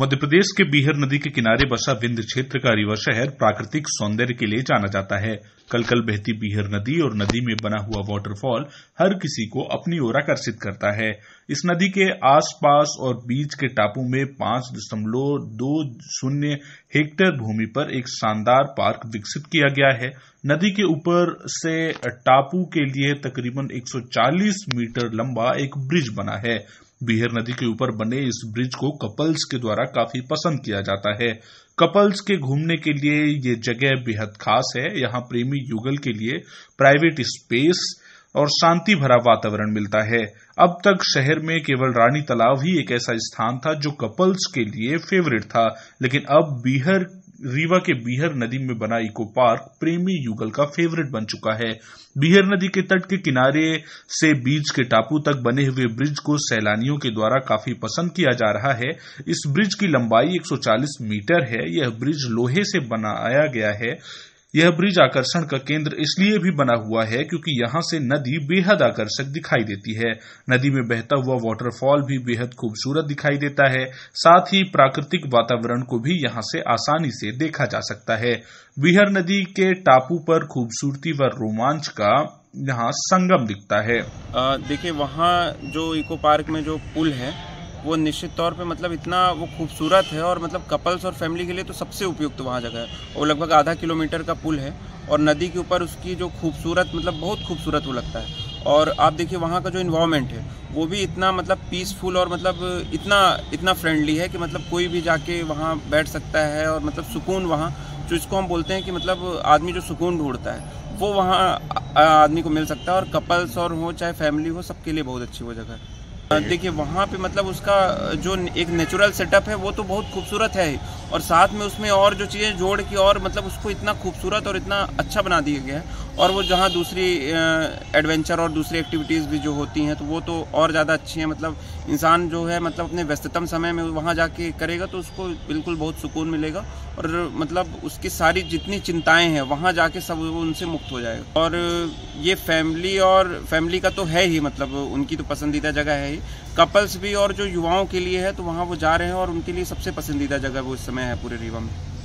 मध्य प्रदेश के बिहार नदी के किनारे बसा विंध्य क्षेत्र का रिवर शहर प्राकृतिक सौंदर्य के लिए जाना जाता है कल कल बहती बिहार नदी और नदी में बना हुआ वाटरफॉल हर किसी को अपनी ओर आकर्षित करता है इस नदी के आसपास और बीच के टापू में पांच दशमलव दो शून्य हेक्टेयर भूमि पर एक शानदार पार्क विकसित किया गया है नदी के ऊपर से टापू के लिए तकरीबन 140 मीटर लंबा एक ब्रिज बना है बिहर नदी के ऊपर बने इस ब्रिज को कपल्स के द्वारा काफी पसंद किया जाता है कपल्स के घूमने के लिए ये जगह बेहद खास है यहाँ प्रेमी युगल के लिए प्राइवेट स्पेस और शांति भरा वातावरण मिलता है अब तक शहर में केवल रानी तालाब ही एक ऐसा स्थान था जो कपल्स के लिए फेवरेट था लेकिन अब बिहर रीवा के बिहर नदी में बना इको पार्क प्रेमी युगल का फेवरेट बन चुका है बिहर नदी के तट के किनारे से बीच के टापू तक बने हुए ब्रिज को सैलानियों के द्वारा काफी पसंद किया जा रहा है इस ब्रिज की लंबाई 140 मीटर है यह ब्रिज लोहे से बनाया गया है यह ब्रिज आकर्षण का केंद्र इसलिए भी बना हुआ है क्योंकि यहाँ से नदी बेहद आकर्षक दिखाई देती है नदी में बहता हुआ वाटरफॉल भी बेहद खूबसूरत दिखाई देता है साथ ही प्राकृतिक वातावरण को भी यहाँ से आसानी से देखा जा सकता है बिहर नदी के टापू पर खूबसूरती व रोमांच का यहाँ संगम दिखता है देखिए वहाँ जो इको पार्क में जो पुल है वो निश्चित तौर पे मतलब इतना वो खूबसूरत है और मतलब कपल्स और फैमिली के लिए तो सबसे उपयुक्त वहाँ जगह है वो लगभग आधा किलोमीटर का पुल है और नदी के ऊपर उसकी जो खूबसूरत मतलब बहुत खूबसूरत वो लगता है और आप देखिए वहाँ का जो इन्वायमेंट है वो भी इतना मतलब पीसफुल और मतलब इतना इतना फ्रेंडली है कि मतलब कोई भी जाके वहाँ बैठ सकता है और मतलब सुकून वहाँ जो इसको हम बोलते हैं कि मतलब आदमी जो सुकून ढूंढता है वो वहाँ आदमी को मिल सकता है और कपल्स और हो चाहे फैमिली हो सबके लिए बहुत अच्छी वो जगह है देखिए वहाँ पे मतलब उसका जो एक नेचुरल सेटअप है वो तो बहुत खूबसूरत है और साथ में उसमें और जो चीज़ें जोड़ के और मतलब उसको इतना खूबसूरत और इतना अच्छा बना दिया गया है और वो जहाँ दूसरी एडवेंचर और दूसरी एक्टिविटीज़ भी जो होती हैं तो वो तो और ज़्यादा अच्छी हैं मतलब इंसान जो है मतलब अपने व्यस्ततम समय में वहाँ जाके करेगा तो उसको बिल्कुल बहुत सुकून मिलेगा और मतलब उसकी सारी जितनी चिंताएं हैं वहाँ जाके सब वो उनसे मुक्त हो जाएगा और ये फैमिली और फैमिली का तो है ही मतलब उनकी तो पसंदीदा जगह है ही कपल्स भी और जो युवाओं के लिए है तो वहाँ वो जा रहे हैं और उनके लिए सबसे पसंदीदा जगह वो इस समय है पूरे रीवा में